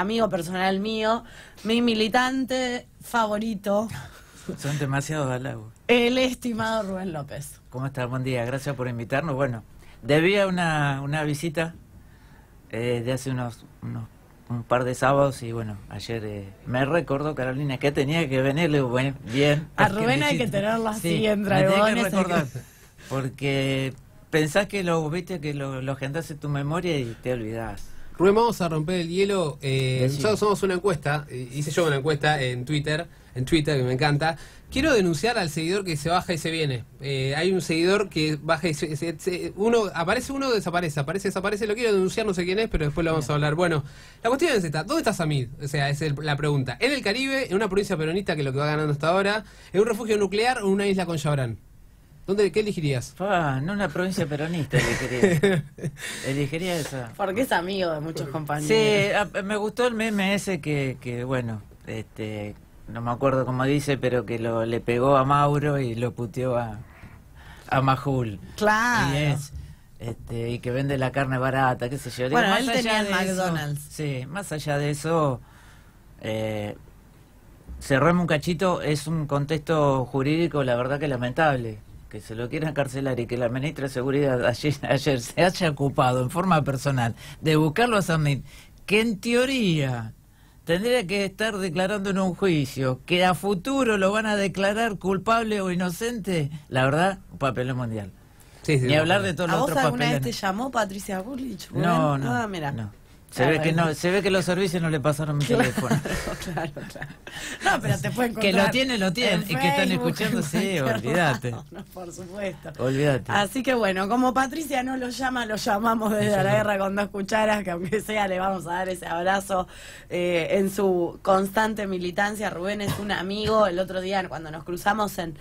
amigo personal mío, mi militante favorito. Son demasiados El estimado Rubén López. ¿Cómo estás? Buen día, gracias por invitarnos. Bueno, debía una, visita eh, de hace unos, unos un par de sábados y bueno, ayer eh, me recordó Carolina que tenía que venirle bien. A Rubén hay que tenerlo así en dragones. porque pensás que lo viste que lo, agendaste en tu memoria y te olvidás. Rubén, vamos a romper el hielo. Eh, nosotros somos una encuesta, eh, hice yo una encuesta en Twitter, en Twitter que me encanta. Quiero denunciar al seguidor que se baja y se viene. Eh, hay un seguidor que baja y se, uno aparece uno desaparece, aparece desaparece. Lo quiero denunciar, no sé quién es, pero después lo vamos a hablar. Bueno, la cuestión es esta. ¿Dónde está Samid? O sea, es la pregunta. En el Caribe, en una provincia peronista que es lo que va ganando hasta ahora, en un refugio nuclear o en una isla con Chabrán. ¿Dónde, ¿Qué elegirías? Ah, no una provincia peronista elegiría. elegiría esa. Porque es amigo de muchos compañeros. Sí, me gustó el meme ese que, que, bueno, este, no me acuerdo cómo dice, pero que lo, le pegó a Mauro y lo puteó a, a Majul. Claro. Y este, que vende la carne barata, qué sé yo. Bueno, él tenía de McDonald's. sí, más allá de eso, eh, cerremos un cachito, es un contexto jurídico, la verdad que lamentable que se lo quieran carcelar y que la ministra de Seguridad ayer, ayer se haya ocupado en forma personal de buscarlo a Samit, que en teoría tendría que estar declarando en un juicio, que a futuro lo van a declarar culpable o inocente, la verdad, un papel mundial. Sí, Ni hablar de todos ¿A vos alguna vez te llamó Patricia Bullrich? No, no, ah, no. mira. no. Se, ve ah, que no, se ve que los servicios no le pasaron mi teléfono. Claro, claro. No, pero te pueden Que lo tiene, lo tiene, Y que están escuchando, sí, olvídate. No, por supuesto. Olvídate. Así que bueno, como Patricia no lo llama, lo llamamos desde la guerra con dos cucharas, que aunque sea le vamos a dar ese abrazo eh, en su constante militancia. Rubén es un amigo. El otro día, cuando nos cruzamos en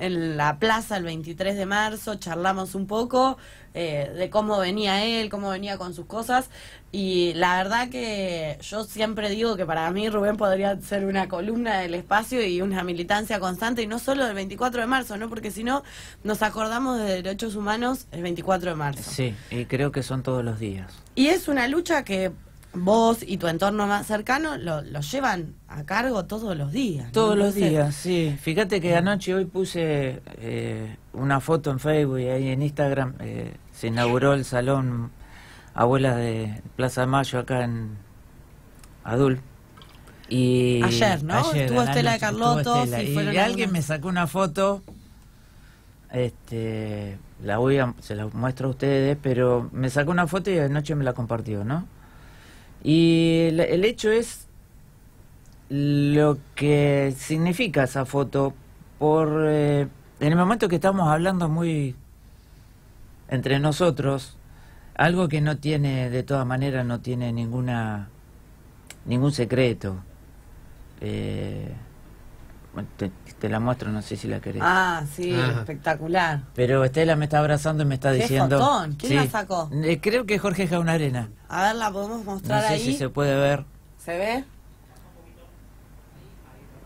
en la plaza el 23 de marzo, charlamos un poco eh, de cómo venía él, cómo venía con sus cosas. Y la verdad que yo siempre digo que para mí Rubén podría ser una columna del espacio y una militancia constante, y no solo el 24 de marzo, ¿no? Porque si no, nos acordamos de derechos humanos el 24 de marzo. Sí, y creo que son todos los días. Y es una lucha que vos y tu entorno más cercano lo, llevan a cargo todos los días. Todos los días, sí. Fíjate que mm. anoche hoy puse eh, una foto en Facebook y ahí en Instagram eh, se inauguró el salón Abuelas de Plaza Mayo acá en Adul. Y ayer, ¿no? estuvo Estela de Carlotos. Y, alguien me sacó una foto. Este, la voy a, se la muestro a ustedes, pero me sacó una foto y anoche me la compartió, ¿no? Y el, hecho es lo que significa esa foto por eh, en el momento que estamos hablando muy entre nosotros algo que no tiene de todas maneras no tiene ninguna ningún secreto eh, te, la muestro, no sé si la querés. Ah, sí, ah. espectacular. Pero Estela me está abrazando y me está diciendo. ¿Quién la sacó? Eh, creo que Jorge Arena A ver, la podemos mostrar no sé si se puede ver. ¿Se ve?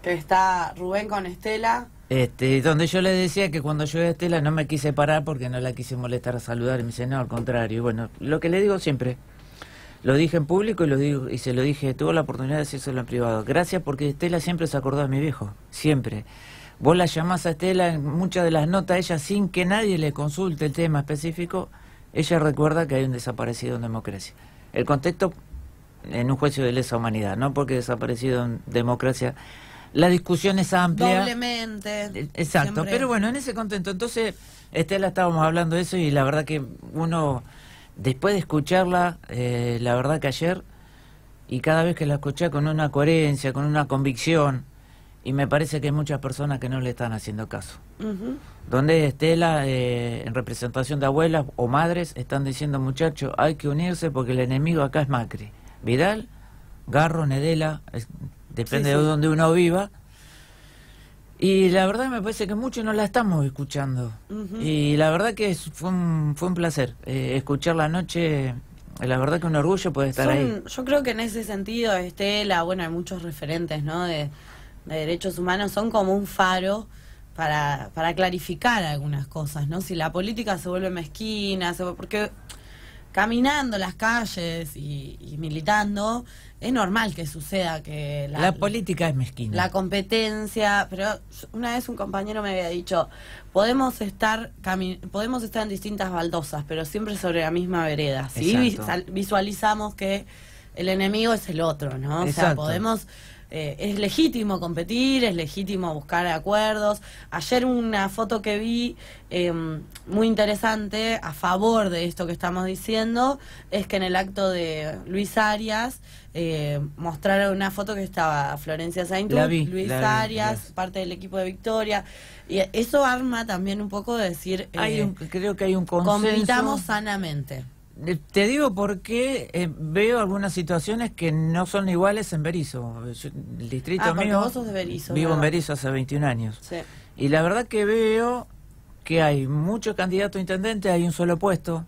Que está Rubén con Estela. Este, donde yo le decía que cuando yo a Estela no me quise parar porque no la quise molestar a saludar. Y me dice, no, al contrario. Bueno, lo que le digo siempre. Lo dije en público y, lo digo, y se lo dije, tuvo la oportunidad de decírselo en privado. Gracias porque Estela siempre se acordó de mi viejo, siempre. Vos la llamás a Estela en muchas de las notas, ella sin que nadie le consulte el tema específico, ella recuerda que hay un desaparecido en democracia. El contexto en un juicio de lesa humanidad, no porque desaparecido en democracia. La discusión es amplia. Doblemente. Exacto, pero bueno, en ese contexto. Entonces, Estela, estábamos hablando de eso y la verdad que uno después de escucharla, eh, la verdad que ayer, y cada vez que la escuché con una coherencia, con una convicción, y me parece que hay muchas personas que no le están haciendo caso. Donde Estela, eh, en representación de abuelas o madres, están diciendo, muchachos, hay que unirse porque el enemigo acá es Macri. Vidal, Garro, Nedela, depende de donde uno viva, y la verdad me parece que muchos no la estamos escuchando. Y la verdad que fue, un, fue un placer eh, escuchar la noche. La verdad que un orgullo puede estar ahí. Yo creo que en ese sentido, Estela, bueno, hay muchos referentes ¿no? de, de derechos humanos, son como un faro para, para clarificar algunas cosas, ¿no? Si la política se vuelve mezquina, se, porque caminando las calles y, militando, es normal que suceda que la, política es mezquina. La competencia, pero una vez un compañero me había dicho, podemos estar podemos estar en distintas baldosas, pero siempre sobre la misma vereda. ¿sí? visualizamos que el enemigo es el otro, ¿no? O sea, podemos eh, es legítimo competir, es legítimo buscar acuerdos. Ayer una foto que vi em, muy interesante a favor de esto que estamos diciendo es que en el acto de Luis Arias eh, mostraron una foto que estaba Florencia Sainz, Luis Arias, parte del equipo de Victoria. Y eso arma también un poco de decir... Eh, creo que hay un consenso. sanamente. Te digo porque eh, veo algunas situaciones que no son iguales en Berizo. Yo, el distrito ah, mío. de vivo en Berizo hace 21 años. Sí. Y la verdad que veo que hay muchos candidatos a intendente, hay un solo puesto.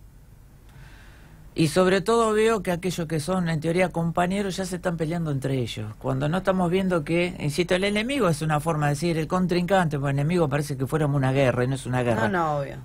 Y sobre todo veo que aquellos que son en teoría compañeros ya se están peleando entre ellos. Cuando no estamos viendo que, insisto, el enemigo es una forma de decir, el contrincante, pues enemigo parece que fuéramos una guerra y no es una guerra. No, no, obvio.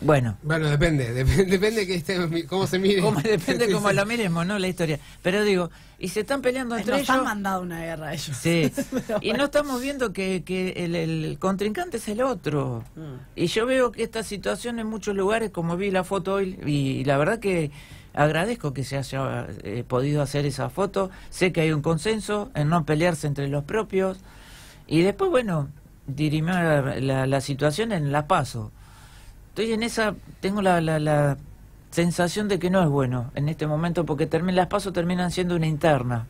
Bueno. Bueno, depende, depende, que este, cómo se mire. Como, depende cómo lo miremos, ¿no? La historia. Pero digo, y se están peleando entre ellos. Nos han mandado una guerra ellos. y no estamos viendo que, el, contrincante es el otro. Mm. Y yo veo que esta situación en muchos lugares, como vi la foto hoy, y la verdad que agradezco que se haya eh, podido hacer esa foto. Sé que hay un consenso en no pelearse entre los propios. Y después, bueno, dirimir la, la situación en La Paso estoy en esa, tengo la, sensación de que no es bueno en este momento porque las pasos terminan siendo una interna.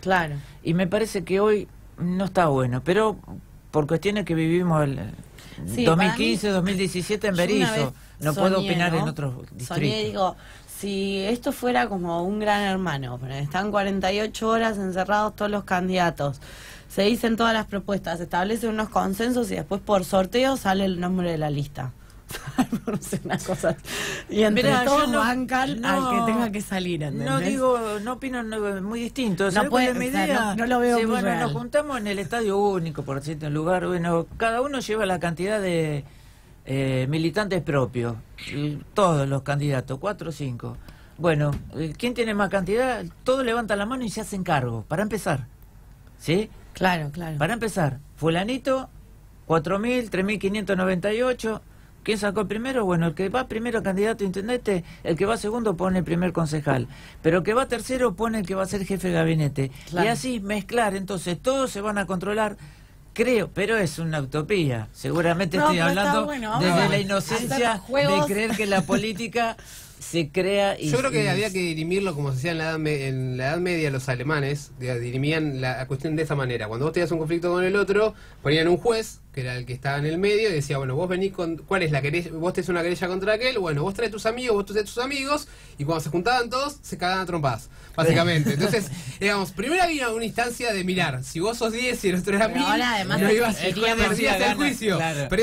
Claro. Y me parece que hoy no está bueno, pero por cuestiones que vivimos el 2015, 2017 en Berizo, no puedo opinar en otros distritos. Soñé, digo, si esto fuera como un gran hermano, están 48 horas encerrados todos los candidatos se dicen todas las propuestas, se establecen unos consensos y después por sorteo sale el nombre de la lista. unas cosas. Y entre todos no, bancan que tenga que salir. No digo, no opino muy distinto. No puede, no, lo veo bueno, Nos juntamos en el estadio único, por decirte un lugar. Bueno, cada uno lleva la cantidad de eh, militantes propios. Todos los candidatos, cuatro o cinco. Bueno, eh, ¿quién tiene más cantidad? Todos levantan la mano y se hacen cargo, para empezar. ¿Sí? Claro, claro. Para empezar, fulanito, y ocho... ¿Quién sacó primero? Bueno, el que va primero candidato a intendente, el que va segundo pone el primer concejal, pero el que va tercero pone el que va a ser jefe de gabinete. Y así mezclar, entonces todos se van a controlar. Creo, pero es una utopía. Seguramente estoy hablando desde la inocencia de creer que la política se crea. Y, Yo creo que había que dirimirlo como se hacía en la Edad, edad Media los alemanes, dirimían la, cuestión de esa manera. Cuando vos tenías un conflicto con el otro, ponían un juez, que era el que estaba en el medio, y decía, bueno, vos venís con. ¿Cuál es la querella? Vos tenés una querella contra aquel, bueno, vos traes tus amigos, vos traes tus amigos, y cuando se juntaban todos, se cagaban a trompadas, básicamente. Entonces, digamos, primero había una instancia de mirar, si vos sos 10 y el otro era 1000, no ibas a el juicio,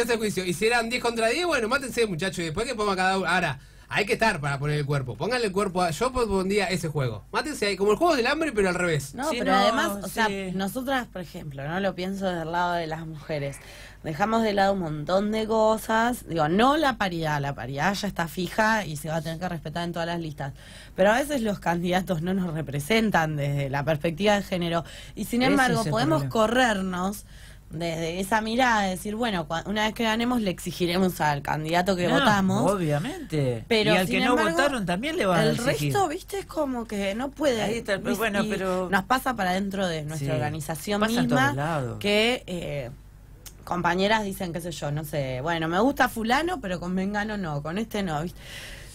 el juicio. Y si eran 10 contra 10, bueno, mátense, muchachos, y después que ponga cada uno. Ahora, hay que estar para poner el cuerpo. Pónganle el cuerpo a. Yo día ese juego. Mátense ahí, como el juego del hambre, pero al revés. No, pero además, o sea, nosotras, por ejemplo, no lo pienso del lado de las mujeres. Dejamos de lado un montón de cosas. Digo, no la paridad, la paridad ya está fija y se va a tener que respetar en todas las listas. Pero a veces los candidatos no nos representan desde la perspectiva de género. Y sin embargo, podemos corrernos desde esa mirada de decir, bueno, una vez que ganemos le exigiremos al candidato que votamos. Obviamente. Pero y al que no votaron también le va a exigir. El resto, viste, es como que no puede. Ahí está, bueno, pero... Nos pasa para dentro de nuestra organización misma que... Eh, compañeras dicen, qué sé yo, no sé, bueno, me gusta fulano, pero con Vengano no, con este no,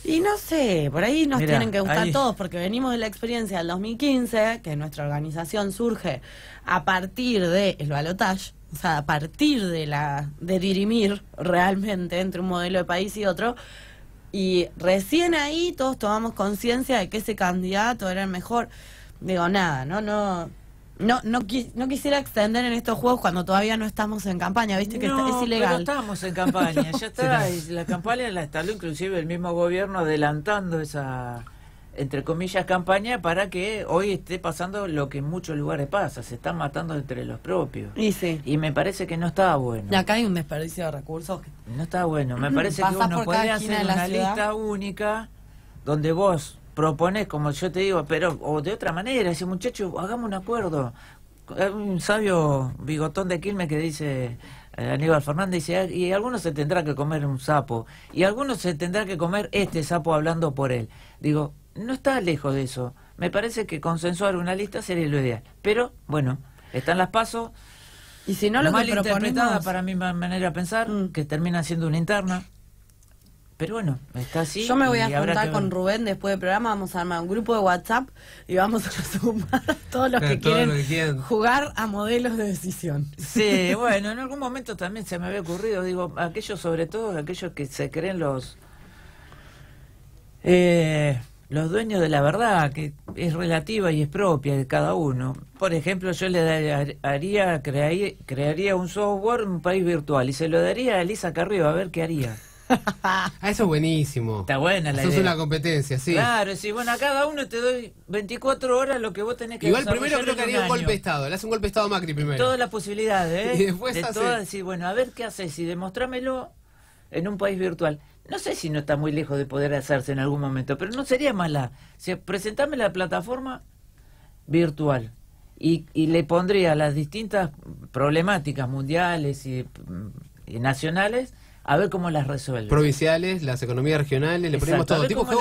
Y no sé, por ahí nos tienen que gustar todos, porque venimos de la experiencia del 2015, que nuestra organización surge a partir del el balotage, o sea, a partir de la de dirimir realmente entre un modelo de país y otro. Y recién ahí todos tomamos conciencia de que ese candidato era el mejor. Digo, nada, no, no, no, no, no quisiera extender en estos juegos cuando todavía no estamos en campaña, viste que es ilegal. No, estamos en campaña, ya está, y la campaña la instaló inclusive el mismo gobierno adelantando esa entre comillas, campaña para que hoy esté pasando lo que en muchos lugares pasa, se están matando entre los propios. Y, me parece que no está bueno. acá hay un desperdicio de recursos. No está bueno, me parece que uno puede hacer una lista única donde vos propones, como yo te digo, pero o de otra manera, ese muchacho, hagamos un acuerdo. un sabio bigotón de Quilmes que dice... Eh, Aníbal Fernández ah, y algunos se tendrá que comer un sapo, y algunos se tendrá que comer este sapo hablando por él. Digo, no está lejos de eso. Me parece que consensuar una lista sería lo ideal. Pero bueno, están las pasos. Y si no lo mal interpretada para mi manera de pensar, mm. que termina siendo una interna. Pero bueno, está así. Yo me voy a juntar con Rubén después del programa, vamos a armar un grupo de WhatsApp y vamos a sumar a todos los eh, que, quieren, jugar a modelos de decisión. Sí, bueno, en algún momento también se me había ocurrido, digo, aquellos sobre todo, aquellos que se creen los... Eh, los dueños de la verdad, que es relativa y es propia de cada uno. Por ejemplo, yo le daría, haría, crearía, un software en un país virtual y se lo daría a Elisa Carrillo a ver qué haría. Eso es buenísimo. Está buena la Eso es una competencia, sí. Claro, sí, bueno, a cada uno te doy 24 horas lo que vos tenés que Igual primero creo que haría un, golpe de Estado, le hace un golpe de Estado Macri primero. Todas las posibilidades, ¿eh? Y después de bueno, a ver qué haces y demostrámelo en un país virtual no sé si no está muy lejos de poder hacerse en algún momento, pero no sería mala. Si presentame la plataforma virtual y, le pondría las distintas problemáticas mundiales y, nacionales a ver cómo las resuelve. Provinciales, las economías regionales, le ponemos todo. Tipo de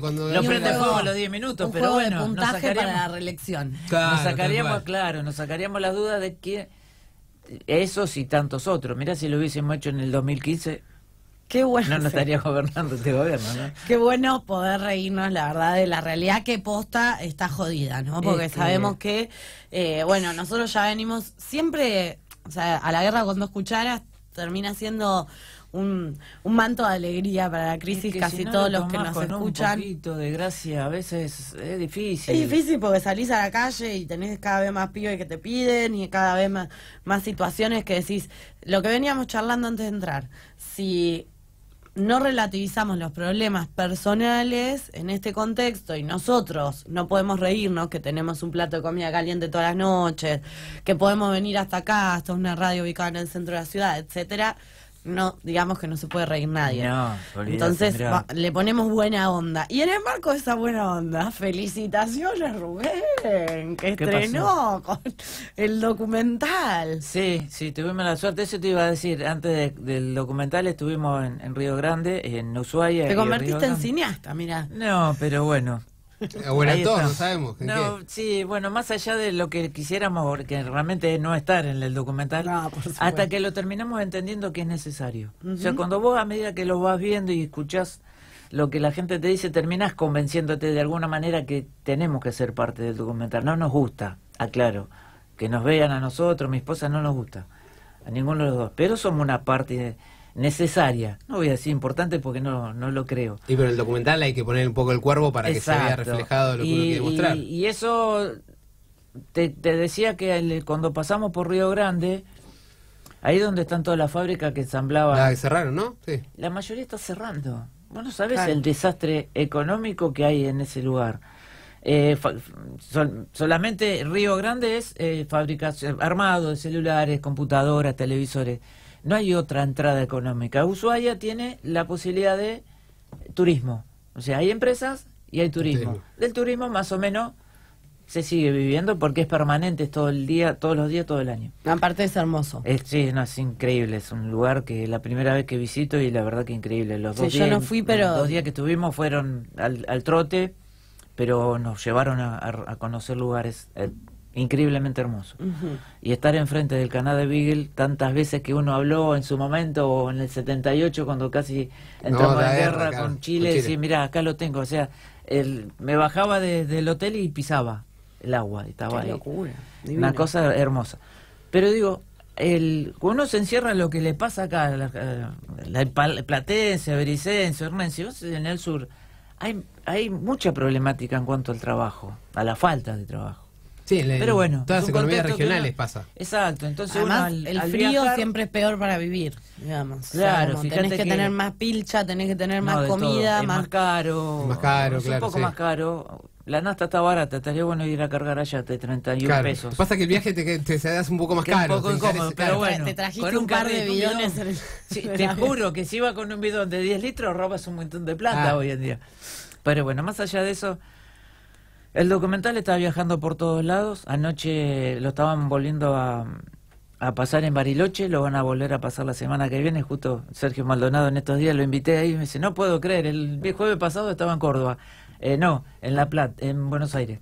cuando... Lo a los 10 minutos, pero bueno, puntaje para la reelección. nos sacaríamos, claro, nos sacaríamos las dudas de que esos y tantos otros. mira si lo hubiésemos hecho en el 2015 Qué bueno. No, estaría gobernando este gobierno, ¿no? Qué bueno poder reírnos, la verdad, de la realidad que posta está jodida, ¿no? Porque sabemos que, eh, bueno, nosotros ya venimos siempre, o sea, a la guerra con dos cucharas termina siendo un, manto de alegría para la crisis casi todos los que nos escuchan. Un poquito de gracia, a veces es difícil. Es difícil porque salís a la calle y tenés cada vez más pibes que te piden y cada vez más, más situaciones que decís, lo que veníamos charlando antes de entrar, si no relativizamos los problemas personales en este contexto y nosotros no podemos reírnos que tenemos un plato de comida caliente todas las noches, que podemos venir hasta acá, hasta una radio ubicada en el centro de la ciudad, etcétera no digamos que no se puede reír nadie. Entonces le ponemos buena onda. Y en el marco de esa buena onda, felicitaciones Rubén, que estrenó con el documental. Sí, sí, tuvimos la suerte, eso te iba a decir, antes del documental estuvimos en, en, Río Grande, en Ushuaia. Te convertiste en cineasta, mirá. No, pero bueno, bueno, todos sabemos. no, sí, bueno, más allá de lo que quisiéramos, porque realmente no estar en el documental, hasta que lo terminamos entendiendo que es necesario. O sea, cuando vos a medida que lo vas viendo y escuchás lo que la gente te dice, terminás convenciéndote de alguna manera que tenemos que ser parte del documental. No nos gusta, aclaro, que nos vean a nosotros, mi esposa no nos gusta, a ninguno de los dos, pero somos una parte... De, necesaria. No voy a decir importante porque no, no lo creo. sí, pero en el documental hay que poner un poco el cuervo para que se vea reflejado lo que uno quiere mostrar. Y, eso, te, decía que cuando pasamos por Río Grande, ahí donde están todas las fábricas que ensamblaban. La que cerraron, ¿no? Sí. La mayoría está cerrando. bueno sabes el desastre económico que hay en ese lugar. Eh, solamente Río Grande es eh, fabricación, armado de celulares, computadoras, televisores no hay otra entrada económica. Ushuaia tiene la posibilidad de turismo. O sea, hay empresas y hay turismo. Del turismo más o menos se sigue viviendo porque es permanente, es todo el día, todos los días, todo el año. Aparte es hermoso. sí, no, es increíble, es un lugar que la primera vez que visito y la verdad que increíble. Los dos, días, días que estuvimos fueron al, trote, pero nos llevaron a, conocer lugares eh, increíblemente hermoso. Y estar enfrente del canal de Beagle tantas veces que uno habló en su momento o en el 78 cuando casi entramos no, en guerra con Chile, y mira, acá lo tengo. O sea, el, me bajaba desde el hotel y pisaba el agua, estaba ahí. Una cosa hermosa. Pero digo, el, cuando uno se encierra en lo que le pasa acá, la, Platense, Bericense, Hernense, en el sur, hay, hay mucha problemática en cuanto al trabajo, a la falta de trabajo pero bueno, todas las economías regionales pasa. Exacto, entonces el frío siempre es peor para vivir, digamos. Claro, tenés que, tener más pilcha, tenés que tener más comida, más, caro. Más caro, es Un poco más caro. La nasta está barata, estaría bueno ir a cargar allá de 31 claro. pesos. Pasa que el viaje te, te, un poco más caro. Un poco pero bueno. Te trajiste un, par de bidones. te juro que si iba con un bidón de 10 litros robas un montón de plata ah. hoy en día. Pero bueno, más allá de eso, el documental está viajando por todos lados. Anoche lo estaban volviendo a, pasar en Bariloche, lo van a volver a pasar la semana que viene. Justo Sergio Maldonado en estos días lo invité ahí y me dice, no puedo creer, el jueves pasado estaba en Córdoba. Eh, no, en La Plata, en Buenos Aires.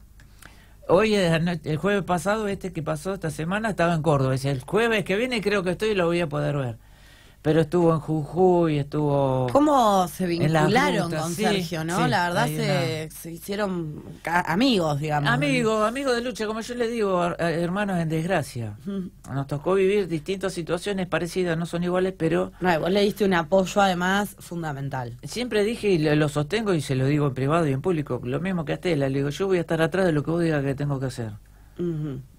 Hoy, el jueves pasado, este que pasó esta semana, estaba en Córdoba. Dice, el jueves que viene creo que estoy y lo voy a poder ver pero estuvo en Jujuy, estuvo... ¿Cómo se vincularon con Sergio, no? la verdad se, hicieron amigos, digamos. Amigos, amigos de lucha, como yo le digo, er, hermanos en desgracia. Nos tocó vivir distintas situaciones parecidas, no son iguales, pero... No, vos le diste un apoyo además fundamental. Siempre dije, y lo sostengo y se lo digo en privado y en público, lo mismo que a Estela, le digo, yo voy a estar atrás de lo que vos digas que tengo que hacer.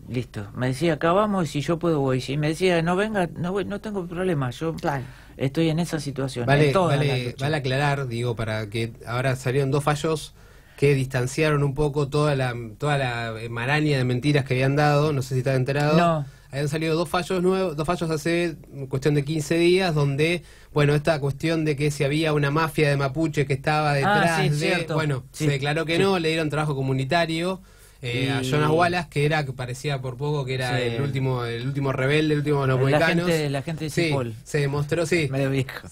Listo. Me decía, acabamos y si yo puedo voy. si me decía, no venga, no, no tengo problema, yo estoy en esa situación. Vale, vale, vale aclarar, digo, para que ahora salieron dos fallos que distanciaron un poco toda la, toda la eh, maraña de mentiras que habían dado, no sé si estás enterado. Habían salido dos fallos nuevos, dos fallos hace cuestión de 15 días, donde, bueno, esta cuestión de que si había una mafia de mapuche que estaba ah, detrás de. Bueno, se declaró que no, le dieron trabajo comunitario eh, a Jonas Wallace, que era que parecía por poco que era el último el último rebelde, el último de los la se demostró, sí.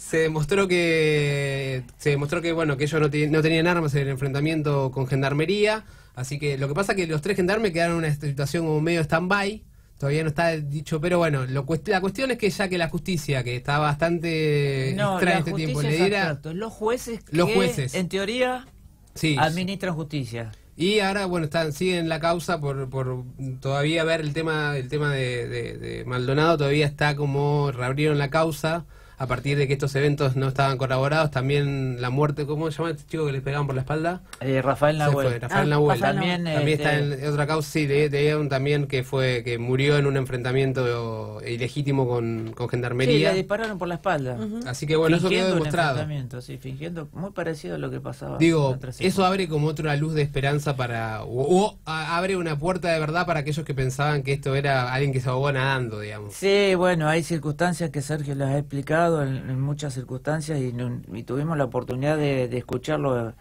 Se demostró que se demostró que bueno, que ellos no, tenían armas en el enfrentamiento con gendarmería, así que lo que pasa es que los tres gendarmes quedaron en una situación como medio stand-by. Todavía no está dicho, pero bueno, la cuestión es que ya que la justicia, que está bastante no, este tiempo, le diera... Los jueces, que, jueces, en teoría, sí, administran justicia. Y ahora, bueno, están, siguen la causa por, por todavía ver el tema, el tema de, de Maldonado, todavía está como reabrieron la causa a partir de que estos eventos no estaban colaborados, también la muerte, ¿cómo se llama este chico que le pegaban por la espalda? Eh, Rafael ah, Nahuel. Rafael también, está este, en otra causa, sí, de, de también que fue que murió en un enfrentamiento ilegítimo con, gendarmería. Sí, le dispararon por la espalda. Así que bueno, eso quedó demostrado. fingiendo muy parecido a lo que pasaba. Digo, eso abre como otra luz de esperanza para o, abre una puerta de verdad para aquellos que pensaban que esto era alguien que se ahogó nadando, digamos. Sí, bueno, hay circunstancias que Sergio las ha explicado en, muchas circunstancias y, tuvimos la oportunidad de, escucharlo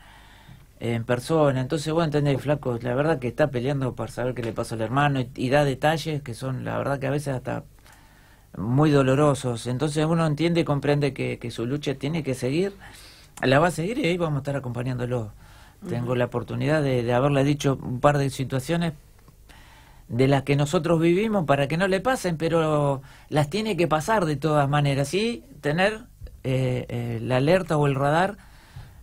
en persona. Entonces, bueno, entendés, flaco, la verdad que está peleando para saber qué le pasó al hermano y, da detalles que son, la verdad que a veces hasta muy dolorosos. Entonces uno entiende y comprende que, su lucha tiene que seguir, la va a seguir y ahí vamos a estar acompañándolo. Tengo la oportunidad de haberle dicho un par de situaciones de las que nosotros vivimos para que no le pasen, pero las tiene que pasar de todas maneras. Y tener eh, eh, la alerta o el radar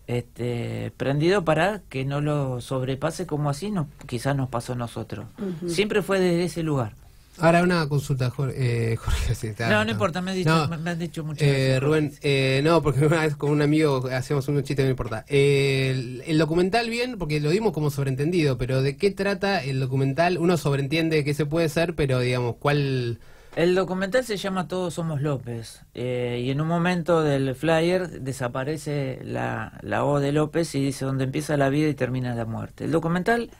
este, prendido para que no lo sobrepase como así no quizás nos pasó a nosotros. Siempre fue desde ese lugar. Ahora una consulta, eh, Jorge. no, no importa, me, has dicho, me, han dicho muchas eh, Rubén, eh, no, porque una vez con un amigo hacíamos un chiste, no importa. El, documental bien, porque lo dimos como sobreentendido, pero ¿de qué trata el documental? Uno sobreentiende que se puede hacer, pero digamos, ¿cuál...? El documental se llama Todos Somos López eh, y en un momento del flyer desaparece la, la O de López y dice donde empieza la vida y termina la muerte. El documental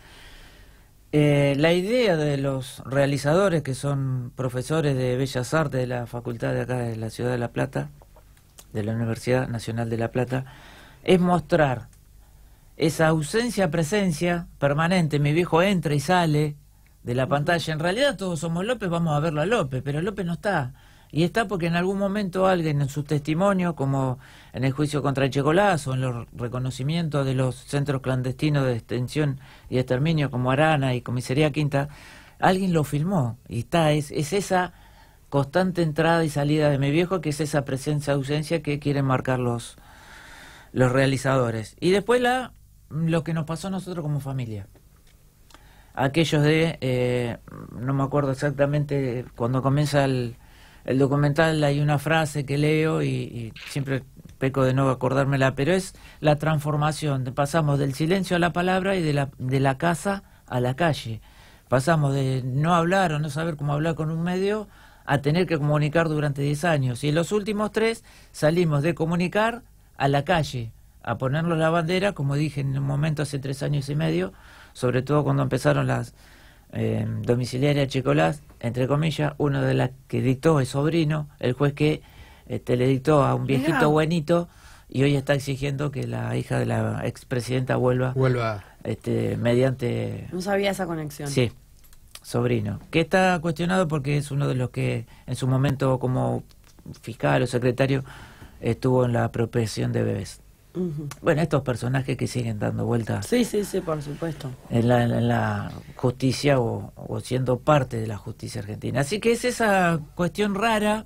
eh, la idea de los realizadores, que son profesores de Bellas Artes de la Facultad de acá de la Ciudad de La Plata, de la Universidad Nacional de La Plata, es mostrar esa ausencia-presencia permanente. Mi viejo entra y sale de la pantalla. En realidad todos somos López, vamos a verlo a López, pero López no está. Y está porque en algún momento alguien en su testimonio como en el juicio contra Checolás o en los reconocimientos de los centros clandestinos de extensión y exterminio como Arana y Comisaría Quinta, alguien lo filmó. Y está, es, es esa constante entrada y salida de mi viejo, que es esa presencia-ausencia que quieren marcar los, los realizadores. Y después la, lo que nos pasó a nosotros como familia. Aquellos de, eh, no me acuerdo exactamente, cuando comienza el, el documental hay una frase que leo y, siempre peco de no acordármela, pero es la transformación. Pasamos del silencio a la palabra y de la, de la casa a la calle. Pasamos de no hablar o no saber cómo hablar con un medio a tener que comunicar durante 10 años. Y en los últimos tres salimos de comunicar a la calle, a ponernos la bandera, como dije en un momento hace tres años y medio, sobre todo cuando empezaron las, eh, domiciliaria Chicolás entre comillas, uno de las que dictó es sobrino, el juez que este, le dictó a un viejito buenito y hoy está exigiendo que la hija de la expresidenta vuelva, vuelva. Este, mediante... No sabía esa conexión. Sí, sobrino, que está cuestionado porque es uno de los que en su momento como fiscal o secretario estuvo en la apropiación de bebés. Bueno, estos personajes que siguen dando vueltas. Sí, sí, sí, por supuesto. En la, en la justicia o, o, siendo parte de la justicia argentina. Así que es esa cuestión rara.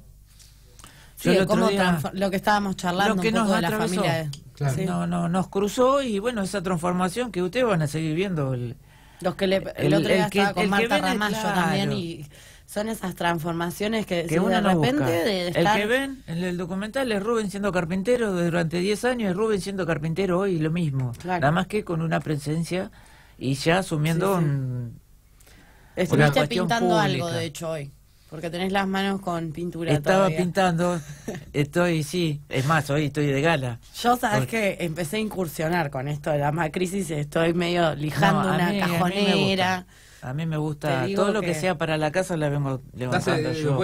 Sí, cómo lo que estábamos charlando lo que nos de la familia. No, no, nos cruzó y bueno, esa transformación que ustedes van a seguir viendo. El, Los que le, el, otro día que, estaba con Marta Ramallo también y son esas transformaciones que, que de repente El que ven en el documental es Rubén siendo carpintero durante 10 años, es Rubén siendo carpintero hoy, lo mismo. Nada más que con una presencia y ya asumiendo Un, Estuviste pintando algo, de hecho, hoy. Porque tenés las manos con pintura. Estaba pintando, estoy, sí, es más, hoy estoy de gala. Yo sabes que empecé a incursionar con esto de la macrisis, estoy medio lijando una cajonera a mí me gusta todo lo que... sea para la casa la vengo levantando yo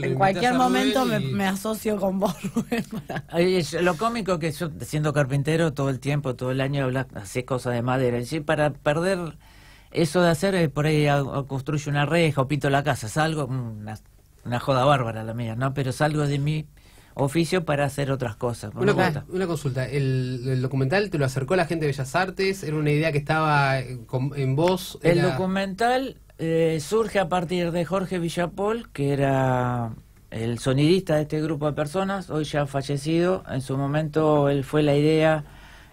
en cualquier momento me, asocio con vos. lo cómico que yo siendo carpintero todo el tiempo, todo el año hablas haces cosas de madera, y para perder eso de hacer eh, por ahí construyo una reja o pinto la casa, salgo una, una joda bárbara la mía, ¿no? Pero salgo de mí oficio para hacer otras cosas. Una, consulta, ¿El, documental te lo acercó la gente de Bellas Artes? ¿Era una idea que estaba eh, en, vos? El documental eh, surge a partir de Jorge Villapol, que era el sonidista de este grupo de personas, hoy ya fallecido. En su momento él fue la idea,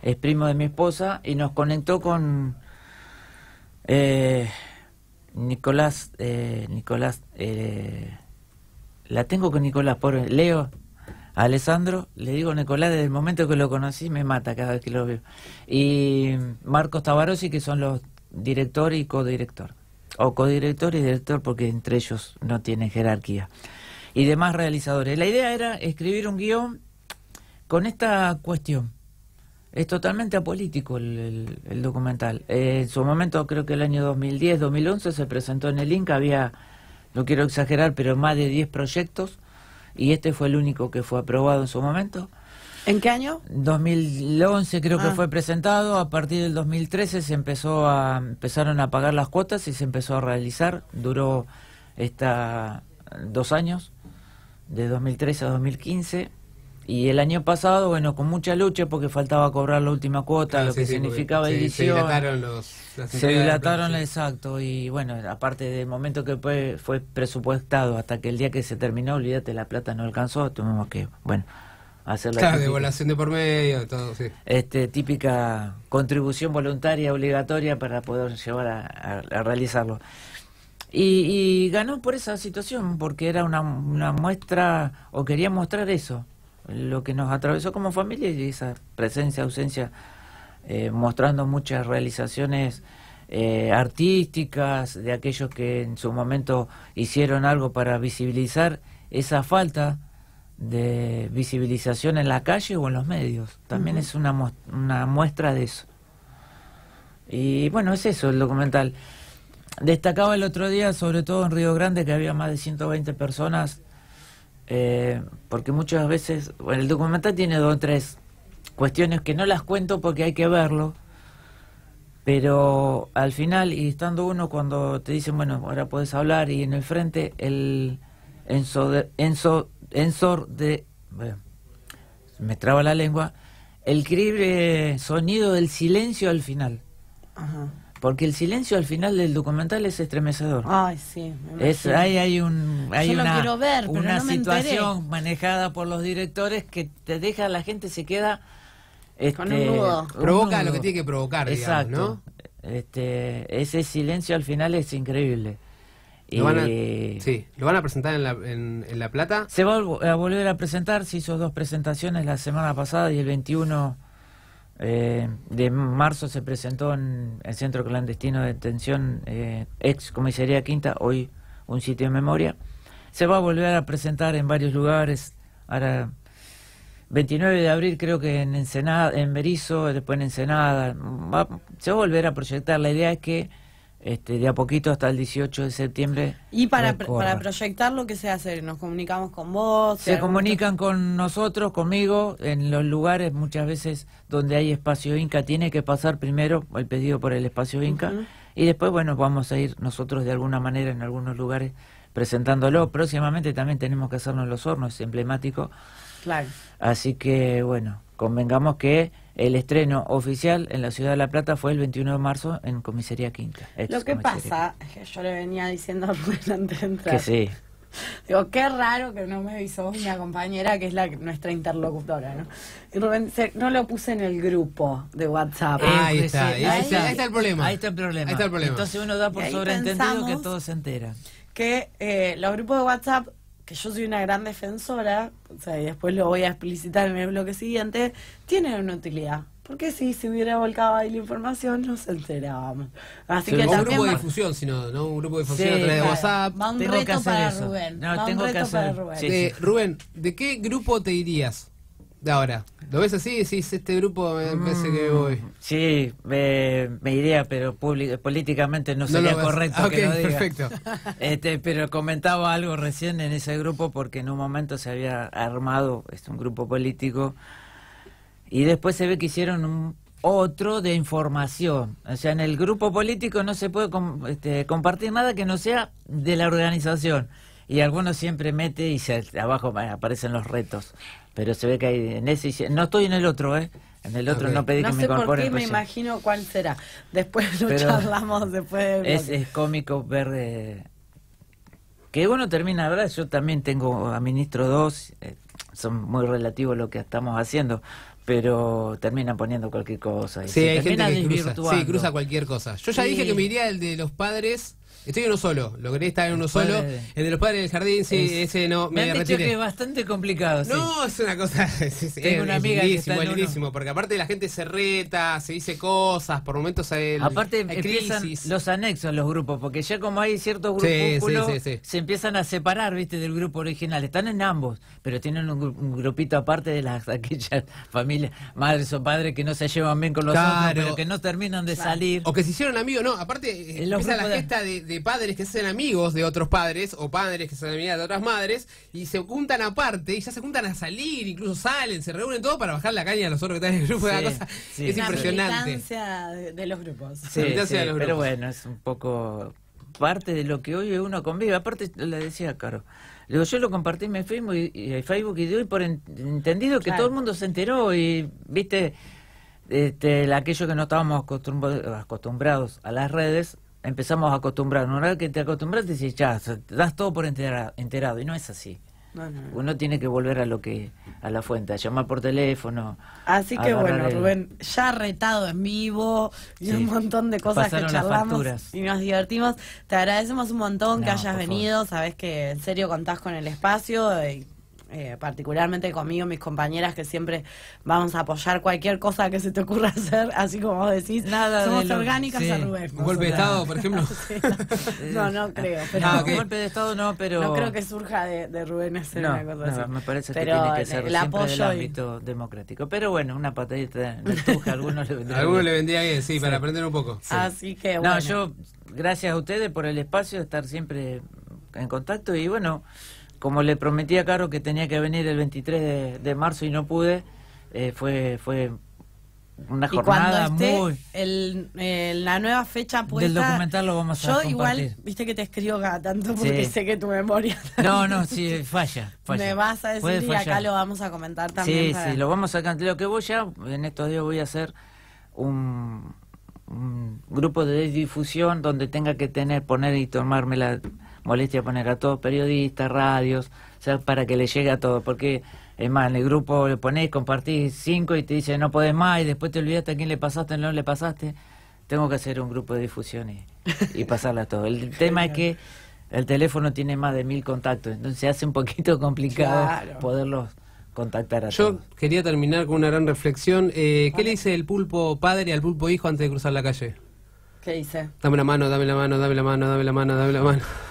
es primo de mi esposa, y nos conectó con... Eh, Nicolás, Nicolás, la tengo con Nicolás, por Leo, a Alessandro, le digo Nicolás, desde el momento que lo conocí me mata cada vez que lo veo. Y Marcos Tavarosi que son los director y codirector. O codirector y director porque entre ellos no tienen jerarquía. Y demás realizadores. La idea era escribir un guión con esta cuestión. Es totalmente apolítico el, documental. en su momento, creo que el año 2010-2011, se presentó en el Inca, había, no quiero exagerar, pero más de 10 proyectos y este fue el único que fue aprobado en su momento. ¿En qué año? 2011 creo que ah. fue presentado, a partir del 2013 se empezó a empezaron a pagar las cuotas y se empezó a realizar, duró esta dos años de 2013 a 2015 y el año pasado, bueno, con mucha lucha porque faltaba cobrar la última cuota, ah, lo que significaba y edición. Se dilataron los. Se dilataron, exacto. Y bueno, aparte del momento que fue, fue presupuestado hasta que el día que se terminó, olvídate, la plata no alcanzó, tuvimos que, bueno, hacer la. Claro, de por medio, todo, sí. Este, típica contribución voluntaria obligatoria para poder llevar a, realizarlo. Y, y, ganó por esa situación, porque era una, una muestra, o quería mostrar eso, lo que nos atravesó como familia y esa presencia, ausencia, eh, mostrando muchas realizaciones eh, artísticas de aquellos que en su momento hicieron algo para visibilizar esa falta de visibilización en la calle o en los medios. También es una, una muestra de eso. Y bueno, es eso el documental. Destacaba el otro día, sobre todo en Río Grande, que había más de 120 personas eh, porque muchas veces, bueno, el documental tiene dos o tres cuestiones que no las cuento porque hay que verlo, pero al final, y estando uno cuando te dicen, bueno, ahora puedes hablar, y en el frente el en de, de, me traba la lengua, el crible sonido del silencio al final. Ajá porque el silencio al final del documental es estremecedor. Ay, sí. Es, hay, un, una, situación manejada por los directores que te deja, la gente se queda... Este, Con un nudo. Provoca lo que tiene que provocar, Este, ese silencio al final es increíble. ¿Lo van a, ¿lo van a presentar en la, en la Plata? Se va a volver a presentar, se hizo dos presentaciones la semana pasada y el 21 eh, de marzo se presentó en el centro clandestino de detención, eh, ex comisaría Quinta, hoy un sitio de memoria. Se va a volver a presentar en varios lugares. Ahora, 29 de abril creo que en Ensenada, en Berizo, después en Ensenada. se va a volver a proyectar. La idea es que este, de a poquito hasta el 18 de septiembre. Y para, para proyectar lo que se hace, nos comunicamos con vos. Se comunican con nosotros, conmigo, en los lugares muchas veces donde hay espacio Inca, tiene que pasar primero el pedido por el espacio Inca y después, bueno, vamos a ir nosotros de alguna manera en algunos lugares presentándolo. Próximamente también tenemos que hacernos los hornos, es emblemático. Claro. Así que, bueno, Convengamos que el estreno oficial en la ciudad de La Plata fue el 21 de marzo en Comisaría Quinta. Lo que pasa es que yo le venía diciendo a Rubén antes de entrar. Que sí. Digo, qué raro que no me avisó mi compañera que es la nuestra interlocutora, ¿no? Y Rubén, no lo puse en el grupo de WhatsApp. Ah, ahí, está, ahí, está, ahí, está, el problema. Ahí está el problema. Ahí está el problema. Entonces uno da por sobreentendido que todos se enteran. Que eh, los grupos de WhatsApp que yo soy una gran defensora, o sea, y después lo voy a explicitar en el bloque siguiente, tiene una utilidad. Porque si se hubiera volcado ahí la información, nos enterábamos. Así un grupo de difusión, sino, Un grupo de difusión a través de WhatsApp. Va un tengo reto que hacer para Rubén. No, tengo que hacer. Eh, Rubén, ¿de qué grupo te irías? de ahora. ¿Lo ves así? sí este grupo eh, me que mm. voy. Sí, me, iría, pero políticamente no, sería correcto ah, que lo diga. perfecto. Este, pero comentaba algo recién en ese grupo porque en un momento se había armado este, un grupo político y después se ve que hicieron otro de información. O sea, en el grupo político no se puede este, compartir nada que no sea de la organización. Y alguno siempre mete y se, abajo aparecen los retos pero se ve que hay en ese no estoy en el otro, ¿eh? En el otro no pedí que me incorporen. No sé por qué me imagino cuál será. Después lo charlamos después. Es, es, cómico ver eh, que bueno termina, verdad, yo también tengo a ministro dos, eh, son muy relativos lo que estamos haciendo, pero terminan poniendo cualquier cosa. Y sí, hay gente que cruza, sí, cruza cualquier cosa. Yo ya dije que me iría el de los padres Estoy en uno solo, logré estar en uno solo. El de los padres del jardín, sí, ese no. Me, han dicho que es bastante complicado. No, es una cosa. Tengo una amiga que está en porque aparte la gente se reta, se dice cosas, por momentos hay. Aparte, empiezan los anexos, los grupos, porque ya como hay ciertos grupos, se empiezan a separar, viste, del grupo original. Están en ambos, pero tienen un, grupito aparte de las aquellas familias, madres o padres que no se llevan bien con los otros, pero que no terminan de salir. O que se hicieron amigos, no. Aparte, empieza la gesta de eh, padres que sean amigos de otros padres o padres que sean amigas de otras madres y se juntan aparte y ya se juntan a salir, incluso salen, se reúnen todo para bajar la caña a los otros que están en el grupo. Es impresionante. La de los grupos. Sí, de Pero bueno, es un poco parte de lo que hoy uno convive. Aparte, le decía Caro, digo, yo lo compartí en mi Facebook y, y eh, Facebook y por entendido que todo el mundo se enteró y, viste, este, aquello que no estábamos acostumbrados a las redes, empezamos a acostumbrarnos. Una vez que te acostumbraste, dices, ya, das todo por enterado, y no es así. Uno tiene que volver a lo que a la fuente, a llamar por teléfono. Así que bueno, Rubén, ya retado en vivo y un montón de cosas que charlamos y nos divertimos. Te agradecemos un montón que hayas venido, sabes que en serio contás con el espacio y eh, particularmente conmigo, mis compañeras, que siempre vamos a apoyar cualquier cosa que se te ocurra hacer, así como vos decís, Nada somos orgánicas a Rubén. ¿Un golpe de Estado, por ejemplo? no, no creo. Pero, no, golpe de Estado no, pero... No creo que surja de, Rubén hacer no, una cosa me parece que tiene que ser el siempre del ámbito democrático. Pero bueno, una patadita de tuje algunos le vendría algunos le vendría bien, sí, para aprender un poco. Así que bueno. No, yo, gracias a ustedes por el espacio, estar siempre en contacto y bueno como le prometí a Caro que tenía que venir el 23 de, marzo y no pude, eh, fue, fue una jornada y muy. Eh, la nueva fecha puesta. Del documental lo vamos a Yo igual, viste que te escribo cada tanto porque sé que tu memoria. No, no, sí, falla, Me vas a decir y acá lo vamos a comentar también. Sí, sí, lo vamos a cantar. Lo que voy ya, en estos días voy a hacer un, grupo de difusión donde tenga que tener, poner y tomarme la molestia poner a todos periodistas, radios, sea, para que le llegue a todos, porque es más, en el grupo le ponés, compartís cinco y te dice no podés más y después te olvidaste a quién le pasaste, no le pasaste. Tengo que hacer un grupo de difusión y, pasarla a todos. El tema es que el teléfono tiene más de mil contactos, entonces se hace un poquito complicado poderlos contactar a Yo quería terminar con una gran reflexión. Eh, ¿Qué le dice el pulpo padre y al pulpo hijo antes de cruzar la calle? ¿Qué dice? Dame la mano, dame la mano, dame la mano, dame la mano, dame la mano.